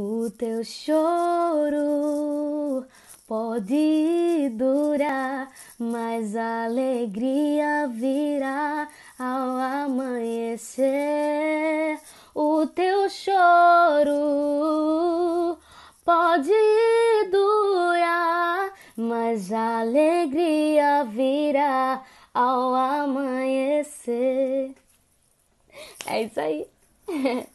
O teu choro pode durar, mas a alegria virá ao amanhecer. O teu choro pode durar, mas a alegria virá ao amanhecer. É isso aí.